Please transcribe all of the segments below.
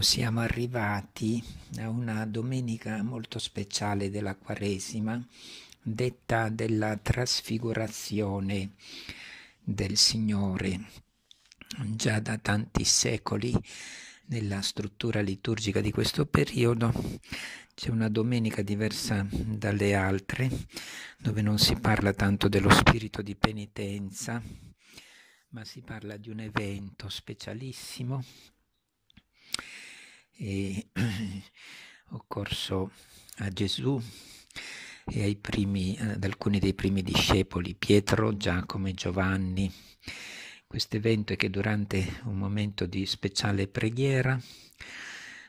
Ecco, siamo arrivati a una domenica molto speciale della Quaresima, detta della trasfigurazione del Signore. Già da tanti secoli nella struttura liturgica di questo periodo c'è una domenica diversa dalle altre, dove non si parla tanto dello spirito di penitenza, ma si parla di un evento specialissimo e ho corso a Gesù e primi, ad alcuni dei primi discepoli, Pietro, Giacomo e Giovanni. Questo evento è che durante un momento di speciale preghiera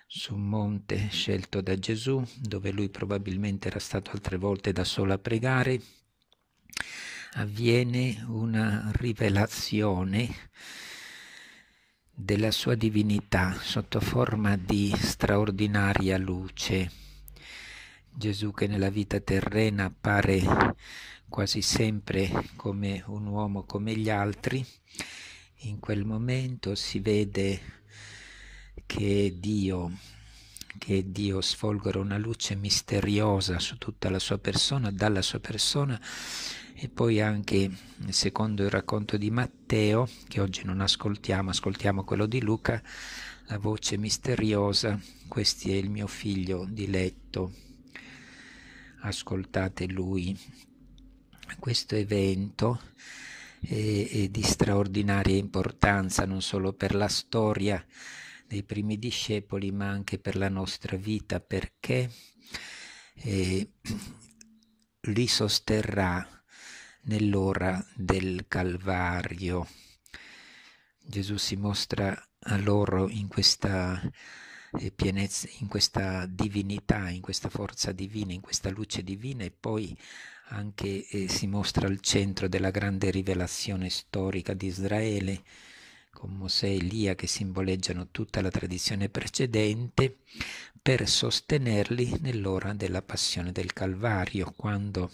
su un monte scelto da Gesù, dove lui probabilmente era stato altre volte da solo a pregare, avviene una rivelazione della sua divinità sotto forma di straordinaria luce. Gesù che nella vita terrena appare quasi sempre come un uomo come gli altri, in quel momento si vede che Dio, che Dio sfolgora una luce misteriosa su tutta la sua persona, dalla sua persona e poi anche secondo il racconto di Matteo, che oggi non ascoltiamo, ascoltiamo quello di Luca, la voce misteriosa, questo è il mio figlio diletto, ascoltate lui. Questo evento è, è di straordinaria importanza non solo per la storia dei primi discepoli, ma anche per la nostra vita, perché eh, li sosterrà nell'ora del Calvario. Gesù si mostra a loro in questa eh, pienezza, in questa divinità, in questa forza divina, in questa luce divina e poi anche eh, si mostra al centro della grande rivelazione storica di Israele con Mosè e Elia che simboleggiano tutta la tradizione precedente per sostenerli nell'ora della passione del Calvario, quando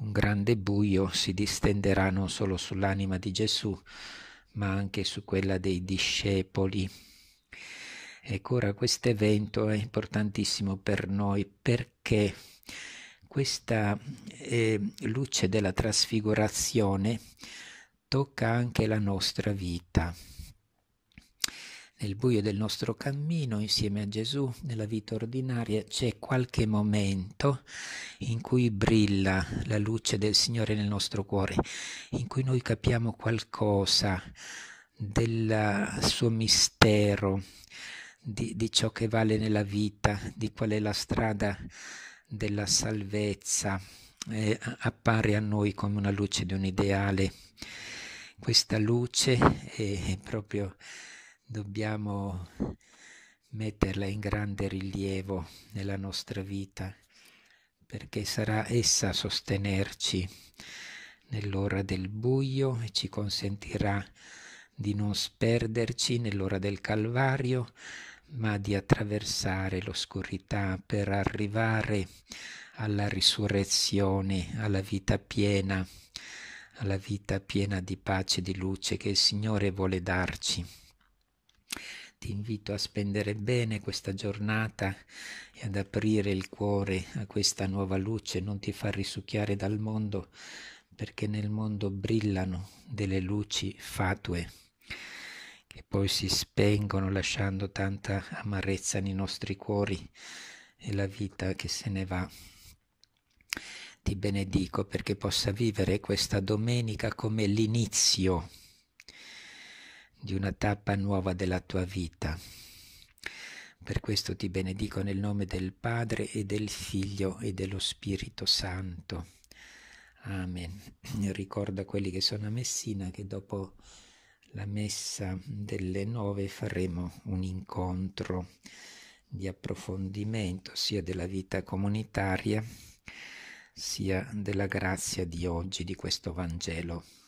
un grande buio si distenderà non solo sull'anima di Gesù, ma anche su quella dei discepoli. Ecco, ora questo evento è importantissimo per noi perché questa eh, luce della trasfigurazione tocca anche la nostra vita. Nel buio del nostro cammino insieme a Gesù, nella vita ordinaria, c'è qualche momento in cui brilla la luce del Signore nel nostro cuore, in cui noi capiamo qualcosa del suo mistero, di, di ciò che vale nella vita, di qual è la strada della salvezza, eh, appare a noi come una luce di un ideale. Questa luce è proprio dobbiamo metterla in grande rilievo nella nostra vita, perché sarà essa a sostenerci nell'ora del buio e ci consentirà di non sperderci nell'ora del Calvario, ma di attraversare l'oscurità per arrivare alla risurrezione, alla vita piena, alla vita piena di pace e di luce che il Signore vuole darci. Ti invito a spendere bene questa giornata e ad aprire il cuore a questa nuova luce, non ti far risucchiare dal mondo, perché nel mondo brillano delle luci fatue che poi si spengono lasciando tanta amarezza nei nostri cuori e la vita che se ne va. Ti benedico perché possa vivere questa domenica come l'inizio di una tappa nuova della tua vita. Per questo ti benedico nel nome del Padre e del Figlio e dello Spirito Santo. Amen. Ricorda quelli che sono a Messina che dopo la messa delle nove faremo un incontro di approfondimento sia della vita comunitaria sia della grazia di oggi, di questo Vangelo